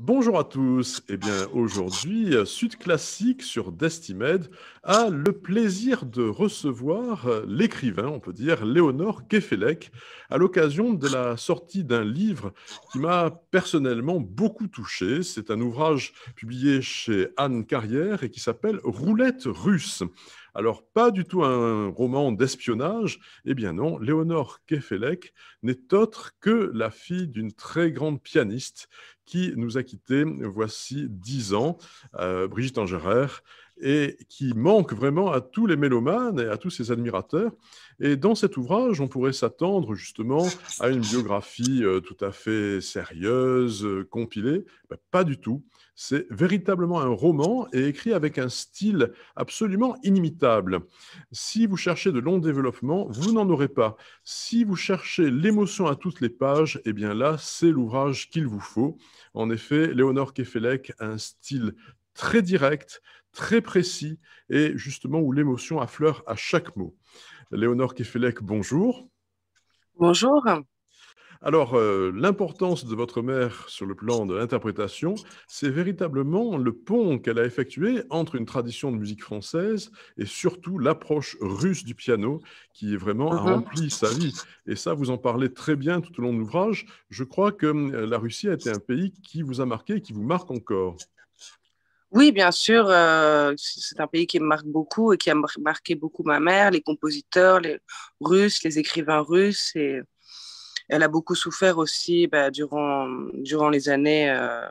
Bonjour à tous. Eh bien, aujourd'hui, Sud Classique sur Destimed a le plaisir de recevoir l'écrivain, on peut dire, Léonore Kefelec, à l'occasion de la sortie d'un livre qui m'a personnellement beaucoup touché. C'est un ouvrage publié chez Anne Carrière et qui s'appelle Roulette russe. Alors, pas du tout un roman d'espionnage. Eh bien non, Léonore Kefelec n'est autre que la fille d'une très grande pianiste qui nous a quittés voici dix ans, euh, Brigitte Angerère, et qui manque vraiment à tous les mélomanes et à tous ses admirateurs. Et dans cet ouvrage, on pourrait s'attendre justement à une biographie euh, tout à fait sérieuse, euh, compilée. Ben, pas du tout. C'est véritablement un roman et écrit avec un style absolument inimitable. Si vous cherchez de longs développements, vous n'en aurez pas. Si vous cherchez l'émotion à toutes les pages, eh bien là, c'est l'ouvrage qu'il vous faut. En effet, Léonore Kefelec a un style très direct, très précis, et justement où l'émotion affleure à chaque mot. Léonore Kefelec, bonjour. Bonjour. Alors, euh, l'importance de votre mère sur le plan de l'interprétation, c'est véritablement le pont qu'elle a effectué entre une tradition de musique française et surtout l'approche russe du piano qui vraiment a mmh rempli sa vie. Et ça, vous en parlez très bien tout au long de l'ouvrage. Je crois que hum, la Russie a été un pays qui vous a marqué et qui vous marque encore. Oui, bien sûr, euh, c'est un pays qui me marque beaucoup et qui a marqué beaucoup ma mère, les compositeurs, les Russes, les écrivains russes. Et elle a beaucoup souffert aussi bah, durant, durant les années euh,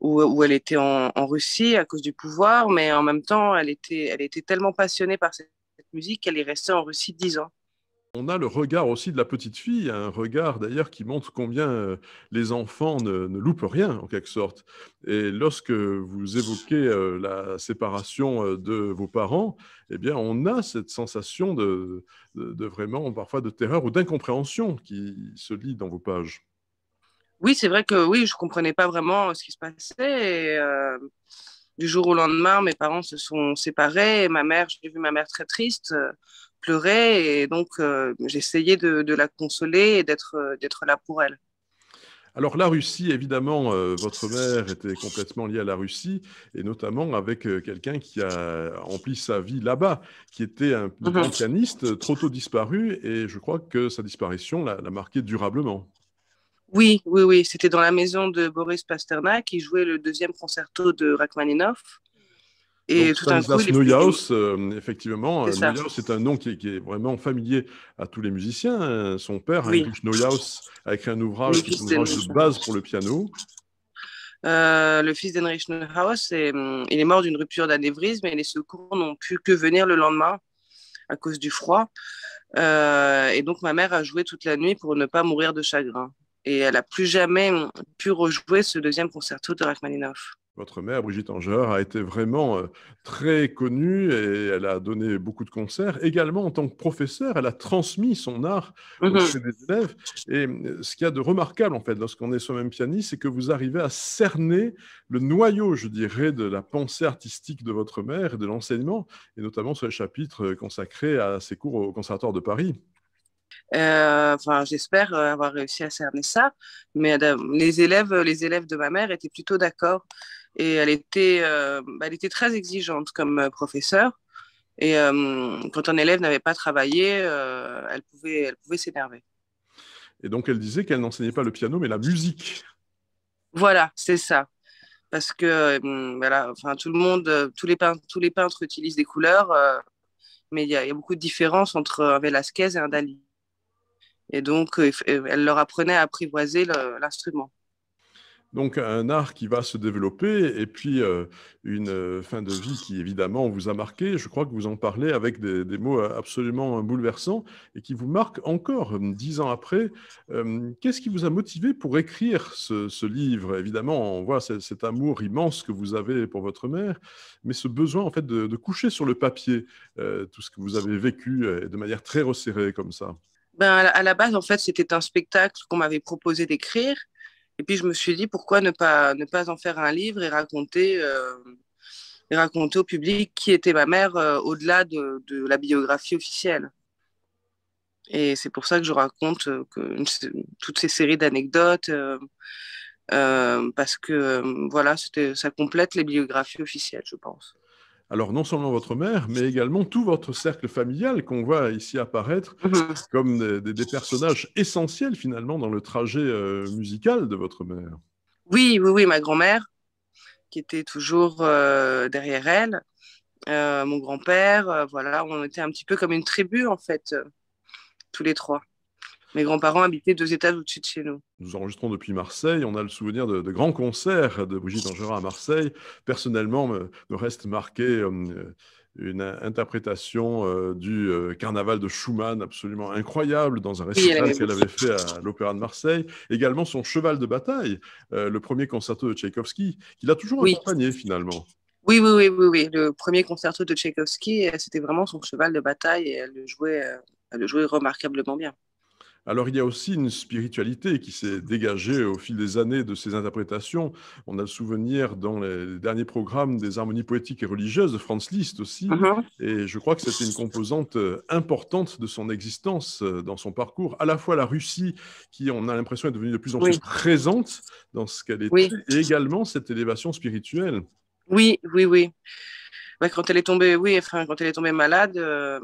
où, elle était en, en, Russie à cause du pouvoir, mais en même temps, elle était, elle était tellement passionnée par cette musique qu'elle est restée en Russie dix ans. On a le regard aussi de la petite fille, un regard d'ailleurs qui montre combien euh, les enfants ne, loupent rien en quelque sorte. Et lorsque vous évoquez euh, la séparation euh, de vos parents, eh bien on a cette sensation de, vraiment parfois de terreur ou d'incompréhension qui se lit dans vos pages. Oui, c'est vrai que oui, je comprenais pas vraiment ce qui se passait. du jour au lendemain, mes parents se sont séparés. ma mère, j'ai vu ma mère très triste pleurait et donc euh, j'essayais de, la consoler et d'être euh, d'être là pour elle. Alors la Russie, évidemment, euh, votre mère était complètement liée à la Russie, et notamment avec quelqu'un qui a rempli sa vie là-bas, qui était un, pianiste mm-hmm. trop tôt disparu, et je crois que sa disparition l'a marqué durablement. Oui, oui, oui, c'était dans la maison de Boris Pasternak, qui jouait le deuxième concerto de Rachmaninoff. Et tout un coup, euh, effectivement, euh, c'est un nom qui est, vraiment familier à tous les musiciens. Hein. Son père, oui. Heinrich Neuhaus, a écrit un ouvrage qui est un base pour le piano. Euh, le fils d'Heinrich Neuhaus, hum, il est mort d'une rupture d'anévrisme et les secours n'ont pu que venir le lendemain à cause du froid. et donc ma mère a joué toute la nuit pour ne pas mourir de chagrin. Et elle n'a plus jamais hum, pu rejouer ce deuxième concerto de Rachmaninoff votre mère, Brigitte Angeur, a été vraiment euh, très connue et elle a donné beaucoup de concerts. Également, en tant que professeure, elle a transmis son art aux mhm. élèves. Et euh, ce qu'il y a de remarquable, en fait, lorsqu'on est soi-même pianiste, c'est que vous arrivez à cerner le noyau, je dirais, de la pensée artistique de votre mère et de l'enseignement, et notamment sur le chapitre euh, consacré à ses cours au Conservatoire de Paris. enfin, j'espère avoir réussi à cerner ça, mais les élèves, les élèves de ma mère étaient plutôt d'accord. Et elle était, euh, elle était très exigeante comme euh, professeure. Et euh, quand un élève n'avait pas travaillé, elle pouvait, elle pouvait s'énerver. Et donc, elle disait qu'elle n'enseignait pas le piano, mais la musique. Voilà, c'est ça. Parce que voilà, enfin, tout le monde, tous les, peintres, tous les peintres utilisent des couleurs, mais il y, a beaucoup de différences entre un Velázquez et un Dali. Et donc, elle leur apprenait à apprivoiser l'instrument. Donc un art qui va se développer et puis euh, une euh, fin de vie qui évidemment vous a marqué. Je crois que vous en parlez avec des, mots euh, absolument bouleversants et qui vous marquent encore dix ans après. Qu'est-ce qui vous a motivé pour écrire ce, livre Évidemment, on voit cet, amour immense que vous avez pour votre mère, mais ce besoin en fait de, coucher sur le papier tout ce que vous avez vécu de manière très resserrée comme ça. Ben, à la base, en fait, c'était un spectacle qu'on m'avait proposé d'écrire. Et puis je me suis dit pourquoi ne pas, ne pas en faire un livre et raconter, euh, et raconter au public qui était ma mère euh, au-delà de, la biographie officielle. Et c'est pour ça que je raconte euh, toutes ces séries d'anecdotes, parce que voilà, c'était ça complète les biographies officielles, je pense alors non seulement votre mère, mais également tout votre cercle familial qu'on voit ici apparaître mhm. comme des, personnages essentiels finalement dans le trajet euh, musical de votre mère. Oui, oui, oui, ma grand-mère, qui était toujours euh, derrière elle, euh, mon grand-père, voilà, on était un petit peu comme une tribu en fait, tous les trois mes grands-parents habitaient deux étages au-dessus de chez nous. Nous enregistrons depuis Marseille. On a le souvenir de, grands concerts de Brigitte Angera à Marseille. Personnellement, me, reste marqué. Euh, une interprétation euh, du euh, carnaval de Schumann absolument incroyable dans un récital qu'elle avait fait à l'Opéra de Marseille. Également son cheval de bataille, le premier concerto de Tchaïkovski, qu'il a toujours accompagné finalement. Oui, oui, oui, oui, oui, Le premier concerto de Tchaïkovski, c'était vraiment son cheval de bataille et elle le jouait, elle le jouait remarquablement bien. Alors il y a aussi une spiritualité qui s'est dégagée au fil des années de ses interprétations. On a le souvenir dans les derniers programmes des harmonies poétiques et religieuses de Franz Liszt aussi. Mhm. Et je crois que c'était une composante euh, importante de son existence euh, dans son parcours. À la fois la Russie, qui on a l'impression est devenue de plus en plus présente dans ce qu'elle était, et également cette élévation spirituelle. Oui, oui, oui. Bah, quand elle est tombée, oui, enfin, quand elle est tombée malade. Euh,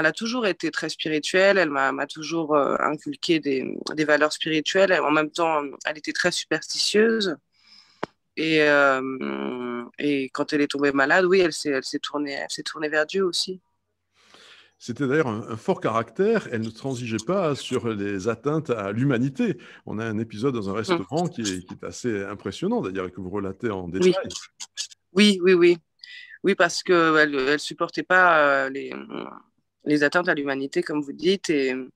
elle a toujours été très spirituelle, elle m'a toujours euh, inculqué des, valeurs spirituelles. En même temps, elle était très superstitieuse. Et, euh, et quand elle est tombée malade, oui, elle s'est tournée, tournée vers Dieu aussi. C'était d'ailleurs un, fort caractère. Elle ne transigeait pas sur les atteintes à l'humanité. On a un épisode dans un hum. restaurant qui, est, assez impressionnant, d'ailleurs, et que vous relatez en détail. Oui, oui, oui. Oui, parce qu'elle ne elle supportait pas euh, les, les atteintes à l'humanité, comme vous dites. Et euh,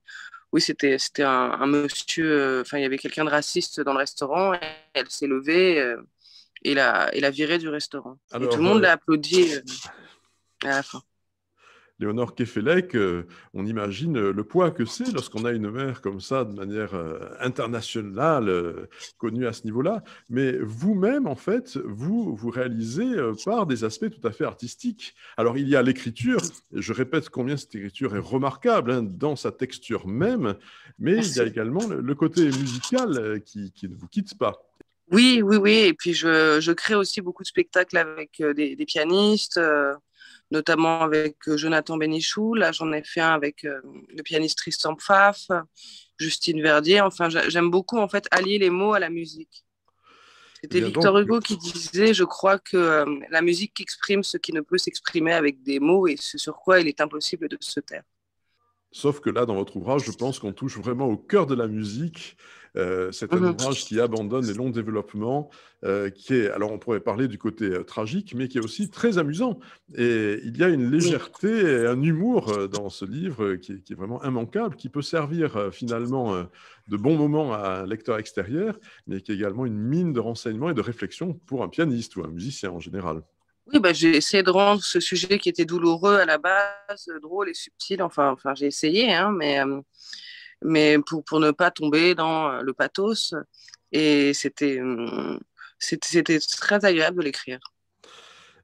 oui, c'était un, un, monsieur, euh, enfin, il y avait quelqu'un de raciste dans le restaurant, elle s'est levée euh, et l'a, et viré du restaurant. Ah et bah, tout le monde l'a applaudi à la fin. Léonore Kefelec, euh, on imagine euh, le poids que c'est lorsqu'on a une mère comme ça de manière euh, internationale, connue à ce niveau-là. Mais vous-même, en fait, vous vous réalisez par des aspects tout à fait artistiques. Alors il y a l'écriture, je répète combien cette écriture est remarquable hein, dans sa texture même, mais il y a également le, côté musical qui, ne vous quitte pas. Oui, oui, oui. Et puis je, crée aussi beaucoup de spectacles avec des pianistes notamment avec euh, Jonathan Bénichou. Là, j'en ai fait un avec euh, le pianiste Tristan Pfaff, Justine Verdier. Enfin, j'aime beaucoup en fait allier les mots à la musique. C'était Victor Hugo qui disait, je crois, que euh, la musique exprime ce qui ne peut s'exprimer avec des mots et ce sur quoi il est impossible de se taire. Sauf que là, dans votre ouvrage, je pense qu'on touche vraiment au cœur de la musique. Euh, c'est un mhm. ouvrage qui abandonne les longs développements, euh, qui est, alors on pourrait parler du côté euh, tragique, mais qui est aussi très amusant. Et il y a une légèreté et un humour dans ce livre qui est, vraiment immanquable, qui peut servir finalement de bon moment à un lecteur extérieur, mais qui est également une mine de renseignements et de réflexions pour un pianiste ou un musicien en général. Oui, bah, j'ai essayé de rendre ce sujet qui était douloureux à la base euh, drôle et subtil. Enfin, enfin j'ai essayé, hein, mais, euh, mais pour, pour ne pas tomber dans euh, le pathos. Et c'était, hum, c'était très agréable de l'écrire.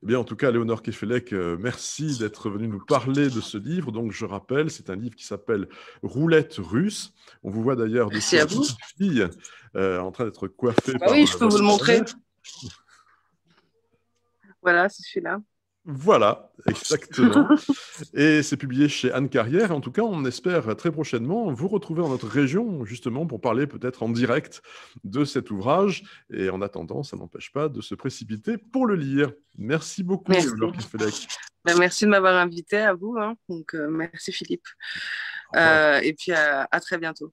Eh bien, en tout cas, Léonore Kefelec, merci d'être venue nous parler de ce livre. Donc, je rappelle, c'est un livre qui s'appelle Roulette russe. On vous voit d'ailleurs des filles en train d'être coiffées. Bah oui, je peux vous le montrer. Voilà, c'est celui-là. Voilà, exactement. et c'est publié chez Anne Carrière. En tout cas, on espère très prochainement vous retrouver dans notre région, justement, pour parler peut-être en direct de cet ouvrage. Et en attendant, ça n'empêche pas de se précipiter pour le lire. Merci beaucoup, merci, ben, merci de m'avoir invité à vous. Hein. Donc, euh, merci Philippe. Euh, et puis, à très bientôt.